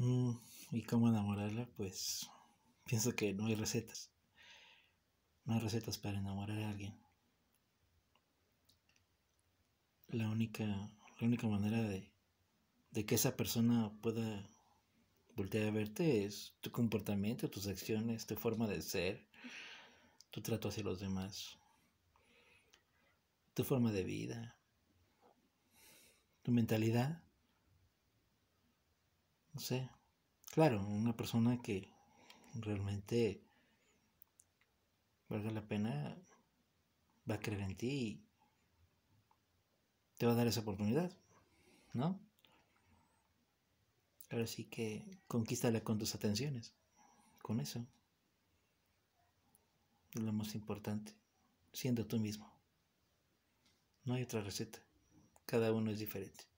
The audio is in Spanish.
Mm, ¿Y cómo enamorarla? Pues pienso que no hay recetas. No hay recetas para enamorar a alguien. La única, la única manera de, de que esa persona pueda voltear a verte es tu comportamiento, tus acciones, tu forma de ser, tu trato hacia los demás, tu forma de vida, tu mentalidad sé, claro, una persona que realmente valga la pena va a creer en ti y te va a dar esa oportunidad, ¿no? Ahora sí que conquístala con tus atenciones, con eso. Es lo más importante, siendo tú mismo. No hay otra receta, cada uno es diferente.